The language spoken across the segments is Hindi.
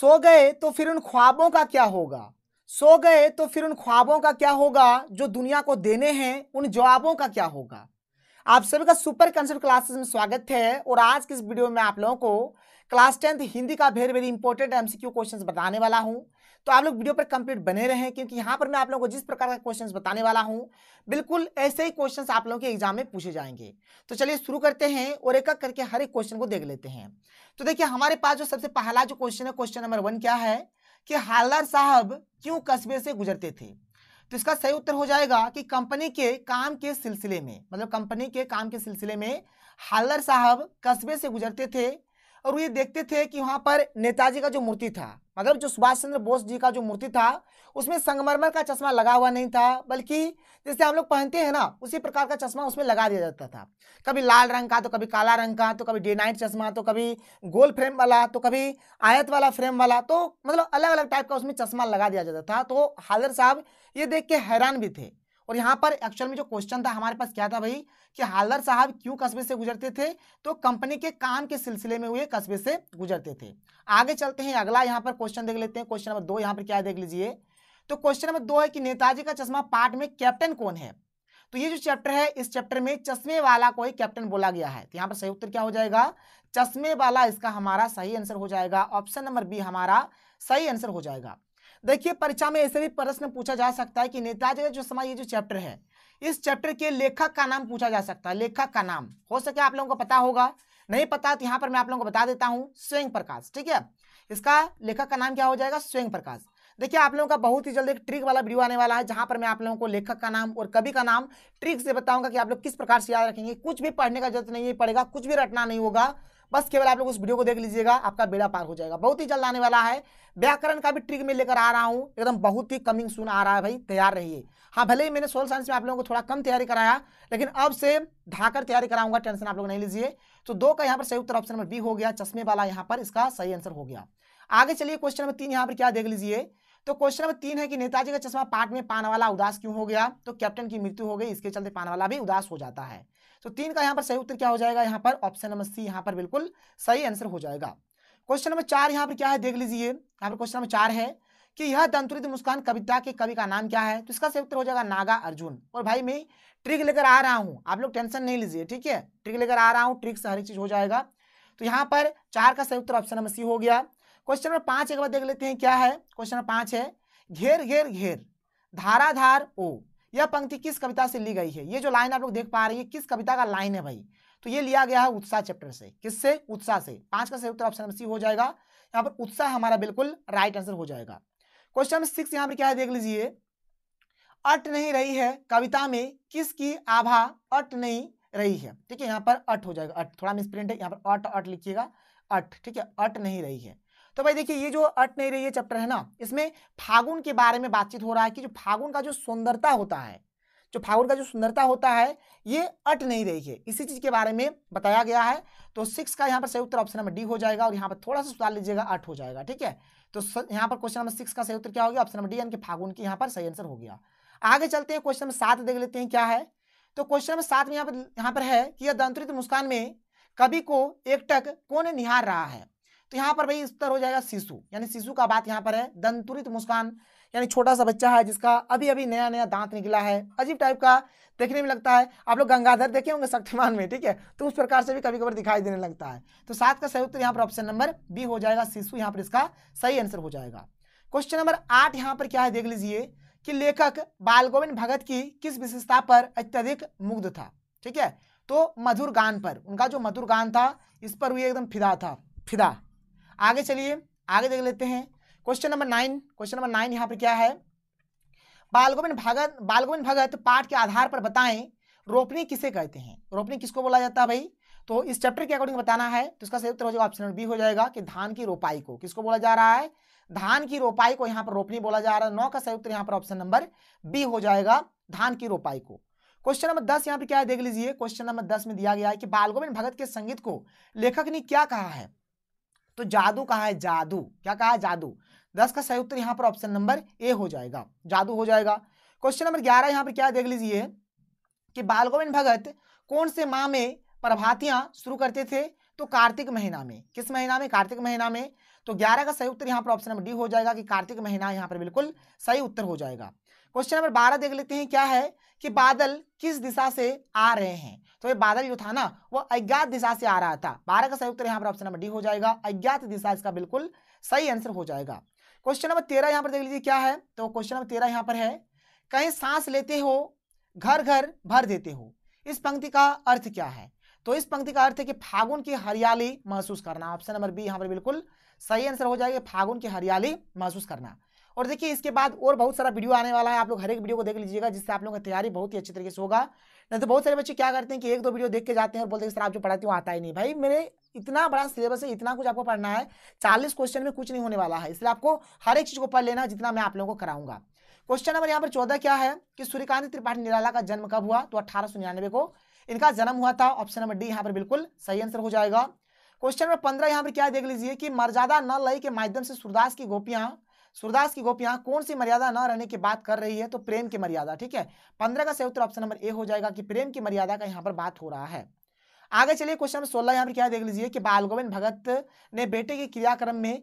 सो गए तो फिर उन ख्वाबों का क्या होगा सो गए तो फिर उन ख्वाबों का क्या होगा जो दुनिया को देने हैं उन जवाबों का क्या होगा आप सभी का सुपर कंसेप्ट क्लासेस में स्वागत है और आज की इस वीडियो में आप लोगों को क्लास टेंथ हिंदी का very very important MCQ questions बताने वाला हूं तो आप लोग वीडियो पर कंप्लीट बने रहे क्योंकि यहां पर मैं आप लोगों को जिस प्रकार का क्वेश्चन बताने वाला हूं बिल्कुल ऐसे ही क्वेश्चन आप लोगों के एग्जाम में पूछे जाएंगे तो चलिए शुरू करते हैं और एक एक करके हर एक क्वेश्चन को देख लेते हैं तो देखिए हमारे पास जो सबसे पहला जो क्वेश्चन है क्वेश्चन नंबर वन क्या है कि हालदार साहब क्यों कस्बे से गुजरते थे तो इसका सही उत्तर हो जाएगा कि कंपनी के काम के सिलसिले में मतलब कंपनी के काम के सिलसिले में हालदार साहब कस्बे से गुजरते थे और ये देखते थे कि वहाँ पर नेताजी का जो मूर्ति था मतलब जो सुभाष चंद्र बोस जी का जो मूर्ति था उसमें संगमरमर का चश्मा लगा हुआ नहीं था बल्कि जैसे हम लोग पहनते हैं ना उसी प्रकार का चश्मा उसमें लगा दिया जाता था कभी लाल रंग का तो कभी काला रंग का तो कभी डे नाइट चश्मा तो कभी गोल फ्रेम वाला तो कभी आयत वाला फ्रेम वाला तो मतलब अलग अलग टाइप का उसमें चश्मा लगा दिया जाता था तो हाजर साहब ये देख के हैरान भी थे और यहाँ पर एक्चुअल में जो क्वेश्चन था हमारे पास क्या था भाई कि हालदर साहब क्यों कस्बे से गुजरते थे तो कंपनी के काम के सिलसिले में हुए कस्बे से गुजरते थे आगे चलते हैं अगला यहाँ पर क्वेश्चन देख लेते हैं क्वेश्चन नंबर दो यहाँ पर क्या देख लीजिए तो क्वेश्चन नंबर दो है कि नेताजी का चश्मा पार्ट में कैप्टन कौन है तो ये जो चैप्टर है इस चैप्टर में चश्मे वाला को ही कैप्टन बोला गया है तो यहाँ पर सही उत्तर क्या हो जाएगा चश्मे वाला इसका हमारा सही आंसर हो जाएगा ऑप्शन नंबर बी हमारा सही आंसर हो जाएगा देखिए परीक्षा में ऐसे भी प्रश्न पूछा जा सकता है कि नेताजी का जो समय ये जो चैप्टर है इस चैप्टर के लेखक का नाम पूछा जा सकता है लेखक का नाम हो सके आप लोगों को पता होगा नहीं पता तो यहाँ पर मैं आप लोगों को बता देता हूँ स्वयं प्रकाश ठीक है इसका लेखक का नाम क्या हो जाएगा स्वयं प्रकाश देखिए आप लोगों का बहुत ही जल्द एक ट्रिक वाला वीडियो आने वाला है जहां पर मैं आप लोगों को लेखक का नाम और कवि का नाम ट्रिक से बताऊंगा कि आप लोग किस प्रकार से याद रखेंगे कुछ भी पढ़ने का जरूरत नहीं पड़ेगा कुछ भी रटना नहीं होगा बस केवल आप लोग उस वीडियो को देख लीजिएगा आपका बेड़ा पार हो जाएगा बहुत ही जल्द आने वाला है व्याकरण का भी ट्रिक में लेकर आ रहा हूँ एकदम बहुत ही कमिंग सुन आ रहा है भाई तैयार रहिए हाँ भले ही मैंने सोल साइंस में आप लोगों को थोड़ा कम तैयारी कराया लेकिन अब से ढाकर तैयारी कराऊंगा टेंशन आप लोग नहीं लीजिए तो दो का यहाँ पर सही उत्तर ऑप्शन नंबर बी हो गया चश्मे वाला यहाँ पर इसका सही आंसर हो गया आगे चलिए क्वेश्चन नंबर तीन यहाँ पर क्या देख लीजिए तो क्वेश्चन नंबर तीन है कि नेताजी का चश्मा पाठ में पानवाला उदास क्यों हो गया तो कैप्टन की मृत्यु हो गई इसके चलते पानवाला भी उदास हो जाता है तो तीन का यहाँ पर सही उत्तर क्या हो जाएगा यहाँ पर ऑप्शन नंबर सी यहाँ पर बिल्कुल सही आंसर हो जाएगा क्वेश्चन नंबर चार यहाँ पर क्या है देख लीजिए यहाँ पर क्वेश्चन नंबर चार है कि यह दंतुरित मुस्कान कविता के कवि का नाम क्या है तो इसका सही उत्तर हो जाएगा नागा अर्जुन और भाई मैं ट्रिक लेकर आ रहा हूँ आप लोग टेंशन नहीं लीजिए ठीक है ट्रिक लेकर आ रहा हूँ ट्रिक से हर चीज हो जाएगा तो यहाँ पर चार का सही उत्तर ऑप्शन नंबर सी हो गया क्वेश्चन नंबर पांच एक बार देख लेते हैं क्या है क्वेश्चन नंबर पांच है घेर घेर घेर धाराधार ओ यह पंक्ति किस कविता से ली गई है ये जो लाइन आप लोग देख पा रही है किस कविता का लाइन है भाई तो ये लिया गया है उत्साह चैप्टर से किससे उत्साह से पांच का सही उत्तर ऑप्शन सी हो जाएगा यहाँ पर उत्साह हमारा बिल्कुल राइट आंसर हो जाएगा क्वेश्चन नंबर सिक्स यहाँ पर क्या है देख लीजिए अट नहीं रही है कविता में किसकी आभा अट नहीं रही है ठीक है यहाँ पर अट हो जाएगा अट थोड़ा प्रिंट है यहाँ पर अट अट लिखिएगा अट ठीक है अट नहीं रही है तो भाई देखिए ये जो अट नहीं रही है चैप्टर है ना इसमें फागुन के बारे में बातचीत हो रहा है कि जो फागुन का जो सुंदरता होता है जो फागुन का जो सुंदरता होता है ये अट नहीं रही है इसी चीज के बारे में बताया गया है तो सिक्स का यहाँ पर सही उत्तर ऑप्शन नंबर डी हो जाएगा और यहाँ पर थोड़ा सा सुधार लीजिएगा अट हो जाएगा ठीक है तो यहाँ पर क्वेश्चन नंबर सिक्स का सही उत्तर क्या हो गया ऑप्शन नंबर डी यानी कि फागुन की यहाँ पर सही आंसर हो गया आगे चलते हैं क्वेश्चन नंबर सात देख लेते हैं क्या है तो क्वेश्चन नंबर सात में यहाँ पर यहाँ पर है कि यह दंतरित मुस्कान में कवि को एकटक कौन निहार रहा है तो यहाँ पर भाई उत्तर हो जाएगा शिशु यानी शिशु का बात यहाँ पर है दंतुरित मुस्कान यानी छोटा सा बच्चा है जिसका अभी अभी नया नया दांत निकला है अजीब टाइप का देखने में लगता है आप लोग गंगाधर देखे होंगे शक्तिमान में ठीक है तो उस प्रकार से भी कभी कभी दिखाई देने लगता है तो सात का सही उत्तर यहाँ पर ऑप्शन नंबर बी हो जाएगा शिशु यहाँ पर इसका सही आंसर हो जाएगा क्वेश्चन नंबर आठ यहाँ पर क्या है देख लीजिए कि लेखक बाल गोविंद भगत की किस विशेषता पर अत्यधिक मुग्ध था ठीक है तो मधुर गान पर उनका जो मधुर गान था इस पर हुई एकदम फिदा था फिदा आगे चलिए आगे देख लेते हैं question number nine question number nine यहाँ पर क्या है बालगोविंद भगत बालगोविंद भगत पाठ के आधार पर बताएं रोपनी किसे कहते हैं रोपनी किसको बोला जाता है भाई तो इस चैप्टर के अकॉर्डिंग बताना है तो इसका सही उत्तर हो जाएगा ऑप्शन बी हो जाएगा कि धान की रोपाई को किसको बोला जा रहा है धान की रोपाई को यहाँ पर रोपनी बोला जा रहा है नौ का सही उत्तर यहाँ पर ऑप्शन नंबर बी हो जाएगा धान की रोपाई को क्वेश्चन नंबर दस यहाँ पे क्या है देख लीजिए क्वेश्चन नंबर दस में दिया गया है कि बालगोविंद भगत के संगीत को लेखक ने क्या कहा है तो जादू कहा है जादू क्या कहा है जादू दस का सही उत्तर यहाँ पर ऑप्शन नंबर ए हो जाएगा जादू हो जाएगा क्वेश्चन नंबर ग्यारह यहाँ पर क्या देख लीजिए कि बाल गोविंद भगत कौन से माह में प्रभातियां शुरू करते थे तो कार्तिक महीना में किस महीना में कार्तिक महीना में तो ग्यारह का सही उत्तर यहाँ पर ऑप्शन नंबर डी हो जाएगा कि कार्तिक महीना यहाँ पर बिल्कुल सही उत्तर हो जाएगा क्वेश्चन नंबर बारह देख लेते हैं क्या है कि बादल किस दिशा से आ रहे हैं तो ये बादल जो था ना वो अज्ञात दिशा से आ रहा था बारह का सही उत्तर यहाँ पर ऑप्शन नंबर डी हो जाएगा अज्ञात दिशा इसका बिल्कुल सही आंसर हो जाएगा क्वेश्चन नंबर तेरह यहाँ पर देख लीजिए क्या है तो क्वेश्चन नंबर तेरह यहाँ पर है कहीं सांस लेते हो घर घर भर देते हो इस पंक्ति का अर्थ क्या है तो इस पंक्ति का अर्थ है कि फागुन की हरियाली महसूस करना ऑप्शन नंबर बी यहाँ पर बिल्कुल सही आंसर हो जाएगा फागुन की हरियाली महसूस करना और देखिए इसके बाद और बहुत सारा वीडियो आने वाला है आप लोग हर एक वीडियो को देख लीजिएगा जिससे आप लोगों का तैयारी बहुत ही अच्छी तरीके से होगा नहीं तो बहुत सारे बच्चे क्या करते हैं कि एक दो वीडियो देख के जाते हैं और बोलते हैं सर आप जो पढ़ाते हो आता ही नहीं भाई मेरे इतना बड़ा सिलेबस है इतना कुछ आपको पढ़ना है चालीस क्वेश्चन में कुछ नहीं होने वाला है इसलिए आपको हर एक चीज़ को पढ़ लेना जितना मैं आप लोगों को कराऊंगा क्वेश्चन नंबर यहाँ पर चौदह क्या है कि सूर्यकांत त्रिपाठी निराला का जन्म कब हुआ तो अठारह को इनका जन्म हुआ था ऑप्शन नंबर डी यहाँ पर बिल्कुल सही आंसर हो जाएगा क्वेश्चन नंबर पंद्रह यहाँ पर क्या देख लीजिए कि मर्यादा न लय के माध्यम से सूरदास की गोपियां सूरदास की गोपियां कौन सी मर्यादा न रहने की बात कर रही है तो प्रेम की मर्यादा ठीक है पंद्रह का सही उत्तर ऑप्शन नंबर ए हो जाएगा कि प्रेम की मर्यादा का यहाँ पर बात हो रहा है आगे चलिए क्वेश्चन नंबर सोलह यहाँ पर क्या देख लीजिए कि बाल गोविंद भगत ने बेटे के क्रियाक्रम में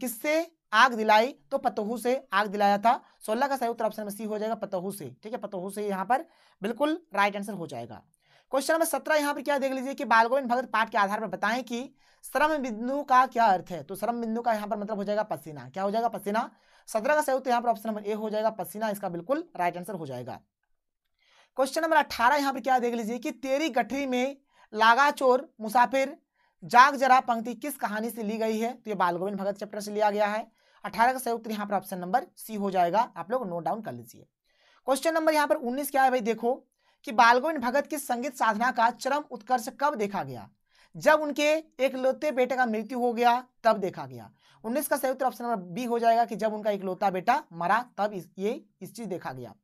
किससे आग दिलाई तो पतोहू से आग दिलाया था सोलह का सही उत्तर ऑप्शन नंबर सी हो जाएगा पतोहू से ठीक है पतोहू से यहाँ पर बिल्कुल राइट आंसर हो जाएगा क्वेश्चन नंबर सत्रह यहाँ पर क्या देख लीजिए कि बाल गोविंद भगत पाठ के आधार पर बताएं कि श्रम बिंदु का क्या अर्थ है तो श्रम बिंदु का यहाँ पर मतलब हो जाएगा पसीना क्या हो जाएगा पसीना सत्रह का सही उत्तर यहाँ पर ऑप्शन नंबर ए हो जाएगा पसीना इसका बिल्कुल राइट आंसर हो जाएगा क्वेश्चन नंबर अठारह यहाँ पर क्या देख लीजिए कि तेरी गठरी में लागा चोर मुसाफिर जाग जरा पंक्ति किस कहानी से ली गई है तो ये बाल गोविंद भगत चैप्टर से लिया गया है अठारह का सही उत्तर यहाँ पर ऑप्शन नंबर सी हो जाएगा आप लोग नोट डाउन कर लीजिए क्वेश्चन नंबर यहाँ पर उन्नीस क्या है भाई देखो कि बाल गोविंद भगत की संगीत साधना का चरम उत्कर्ष कब देखा गया जब उनके एक एकलौते बेटे का मृत्यु हो गया तब देखा गया उन्नीस का संयुक्त ऑप्शन नंबर बी हो जाएगा कि जब उनका एक इकलौता बेटा मरा तब इस, ये इस चीज देखा गया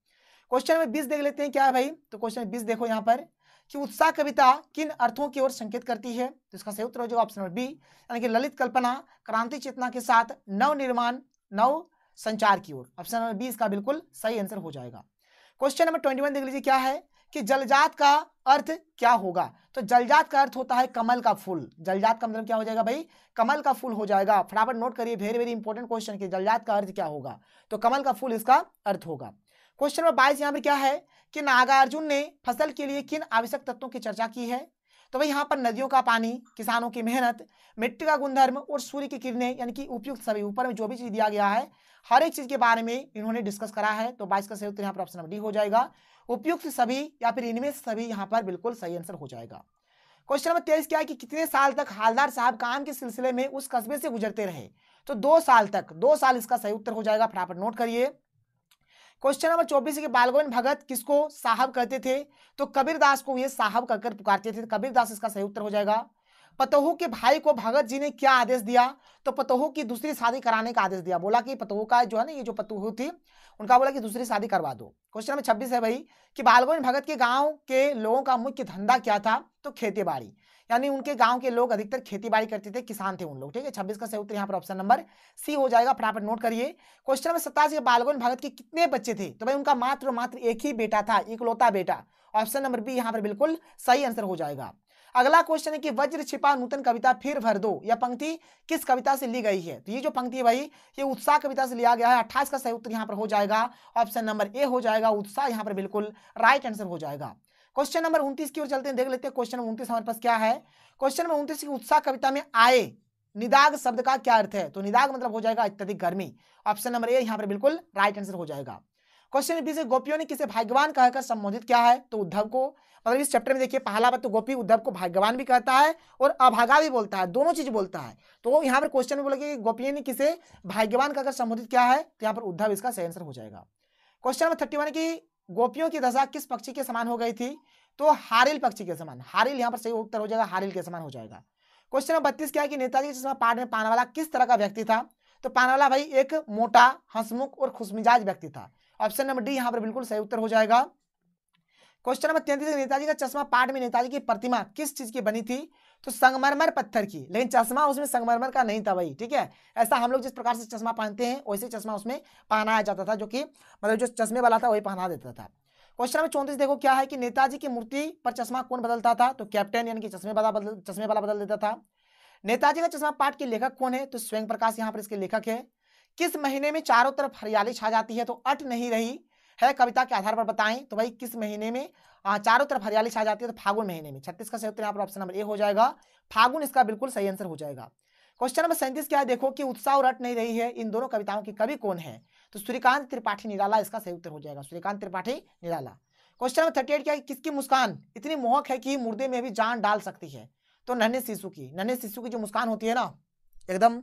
क्वेश्चन नंबर बीस देख लेते हैं क्या है भाई तो क्वेश्चन बीस देखो यहाँ पर कि उत्साह कविता किन अर्थों की ओर संकेत करती है तो इसका सही उत्तर हो जाएगा ऑप्शन नंबर बी यानी कि ललित कल्पना क्रांति चेतना के साथ नव निर्माण नव संचार की ओर ऑप्शन नंबर बी इसका बिल्कुल सही आंसर हो जाएगा क्वेश्चन नंबर ट्वेंटी वन देख लीजिए क्या है कि जलजात का अर्थ क्या होगा तो जलजात का अर्थ होता है कमल का फूल जलजात का मतलब क्या हो जाएगा भाई कमल का फूल हो जाएगा फटाफट नोट करिए वेरी वेरी इंपॉर्टेंट क्वेश्चन कि जलजात का अर्थ क्या होगा तो कमल का फूल इसका अर्थ होगा क्वेश्चन नंबर बाईस यहां पर क्या है कि नागार्जुन ने फसल के लिए किन आवश्यक तत्वों की चर्चा की है तो भाई यहाँ पर नदियों का पानी किसानों की मेहनत मिट्टी का गुणधर्म और सूर्य की किरणें यानी कि उपयुक्त सभी ऊपर में जो भी चीज दिया गया है हर एक चीज के बारे में इन्होंने डिस्कस करा है तो बाईस का सही उत्तर यहाँ पर ऑप्शन नंबर डी हो जाएगा उपयुक्त सभी या फिर इनमें सभी यहाँ पर बिल्कुल सही आंसर हो जाएगा क्वेश्चन नंबर तेईस क्या है कि कितने साल तक हालदार साहब काम के सिलसिले में उस कस्बे से गुजरते रहे तो दो साल तक दो साल इसका सही उत्तर हो जाएगा फटाफट नोट करिए क्वेश्चन नंबर चौबीस के बालगोविंद भगत किसको साहब कहते थे तो कबीरदास को ये साहब कहकर पुकारते थे कबीरदास इसका सही उत्तर हो जाएगा पतोहू के भाई को भगत जी ने क्या आदेश दिया तो पतोहू की दूसरी शादी कराने का आदेश दिया बोला कि पतोहू का जो है ना ये जो पतोहू थी उनका बोला कि दूसरी शादी करवा दो क्वेश्चन नंबर छब्बीस है भाई कि बालगोविंद भगत के गाँव के लोगों का मुख्य धंधा क्या था तो खेती बाड़ी यानी उनके गांव के लोग अधिकतर खेती बाड़ी करते थे किसान थे उन लोग ठीक है छब्बीस का सही उत्तर यहाँ पर ऑप्शन नंबर सी हो जाएगा फटाफट नोट करिए क्वेश्चन नंबर सत्ताईस बालगोन भगत के कितने बच्चे थे तो भाई उनका मात्र मात्र एक ही बेटा था इकलौता बेटा ऑप्शन नंबर बी यहाँ पर बिल्कुल सही आंसर हो जाएगा अगला क्वेश्चन है कि वज्र छिपा नूतन कविता फिर भर दो यह पंक्ति किस कविता से ली गई है तो ये जो पंक्ति है भाई ये उत्साह कविता से लिया गया है अट्ठाईस का सही उत्तर यहाँ पर हो जाएगा ऑप्शन नंबर ए हो जाएगा उत्साह यहाँ पर बिल्कुल राइट आंसर हो जाएगा क्वेश्चन नंबर उन्तीस की ओर चलते हैं देख लेते हैं क्वेश्चन नंबर उन्तीस हमारे पास क्या है क्वेश्चन नंबर उन्तीस की उत्साह कविता में आए निदाग शब्द का क्या अर्थ है तो निदाग मतलब हो जाएगा अत्यधिक गर्मी ऑप्शन नंबर ए यहाँ पर बिल्कुल राइट आंसर हो जाएगा क्वेश्चन बीस गोपियों ने किसे भाग्यवान कहकर संबोधित किया है तो उद्धव को मतलब इस चैप्टर में देखिए पहला बात तो गोपी उद्धव को भाग्यवान भी कहता है और अभागा भी बोलता है दोनों चीज बोलता है तो यहाँ पर क्वेश्चन में बोला कि गोपियों ने किसे भाग्यवान कहकर संबोधित किया है तो यहाँ पर उद्धव इसका सही आंसर हो जाएगा क्वेश्चन नंबर थर्टी वन की गोपियों की दशा किस पक्षी के समान हो गई थी तो हारिल पक्षी के समान हारिल यहाँ पर सही उत्तर हो जाएगा हारिल के समान हो जाएगा क्वेश्चन नंबर बत्तीस क्या है कि नेताजी जिसमें पाठ में पानवाला किस तरह का व्यक्ति था तो पानवाला भाई एक मोटा हंसमुख और खुशमिजाज व्यक्ति था ऑप्शन नंबर डी यहाँ पर बिल्कुल सही उत्तर हो जाएगा क्वेश्चन नंबर तैंतीस नेताजी का चश्मा पार्ट में नेताजी की प्रतिमा किस चीज की बनी थी तो संगमरमर पत्थर की लेकिन चश्मा उसमें संगमरमर का नहीं था भाई ठीक है ऐसा हम लोग जिस प्रकार से चश्मा पहनते हैं वैसे चश्मा उसमें पहनाया जाता था जो कि मतलब जो चश्मे वाला था वही पहना देता था क्वेश्चन नंबर चौंतीस देखो क्या है कि नेताजी की मूर्ति पर चश्मा कौन बदलता था तो कैप्टन यानी कि चश्मे वाला बदल चश्मे वाला बदल देता था नेताजी का चश्मा पाठ के लेखक कौन है तो स्वयं प्रकाश यहाँ पर इसके लेखक है किस महीने में चारों तरफ हरियाली छा जाती है तो अट नहीं रही है कविता के आधार पर बताएं तो भाई किस महीने में चारों तरफ हरियाली छा जाती है तो फागुन महीने में छत्तीस का सही उत्तर यहाँ पर ऑप्शन नंबर ए हो जाएगा फागुन इसका बिल्कुल सही आंसर हो जाएगा क्वेश्चन नंबर सैंतीस क्या है देखो कि उत्साह और अट नहीं रही है इन दोनों कविताओं की कवि कौन है तो श्रीकांत त्रिपाठी निराला इसका सही उत्तर हो जाएगा Shrikant Tripathi Nirala question number thirty eight क्या है किसकी मुस्कान इतनी मोहक है कि मुर्दे में भी जान डाल सकती है तो नन्हे शिशु की नन्हे शिशु की जो मुस्कान होती है ना एकदम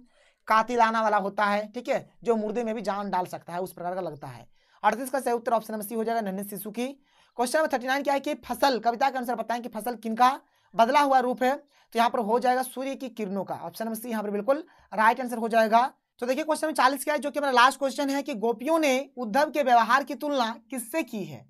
कातिलाना वाला होता है ठीक है जो मुर्दे में भी जान डाल सकता है उस प्रकार का लगता है अड़तीस का सही उत्तर ऑप्शन नंबर सी हो जाएगा नन्हे शिशु की क्वेश्चन नंबर थर्टी क्या है कि फसल कविता के अनुसार बताएं कि फसल किनका बदला हुआ रूप है तो यहाँ पर हो जाएगा सूर्य की किरणों का ऑप्शन नंबर सी यहाँ पर बिल्कुल राइट आंसर हो जाएगा तो देखिए क्वेश्चन नंबर चालीस क्या है जो कि हमारा लास्ट क्वेश्चन है कि गोपियों ने उद्धव के व्यवहार की तुलना किससे की है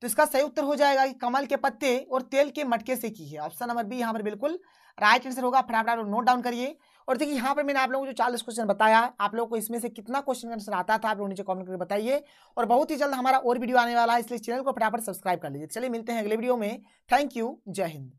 तो इसका सही उत्तर हो जाएगा कि कमल के पत्ते और तेल के मटके से की है ऑप्शन नंबर बी यहाँ पर बिल्कुल राइट आंसर होगा फटाफट नोट डाउन करिए और देखिए यहाँ पर मैंने आप लोगों को जो चालीस क्वेश्चन बताया आप लोगों को इसमें से कितना क्वेश्चन आंसर आता था आप लोग नीचे कमेंट करके बताइए और बहुत ही जल्द हमारा और वीडियो आने वाला है इसलिए चैनल को फटाफट सब्सक्राइब कर लीजिए चलिए मिलते हैं अगले वीडियो में थैंक यू जय हिंद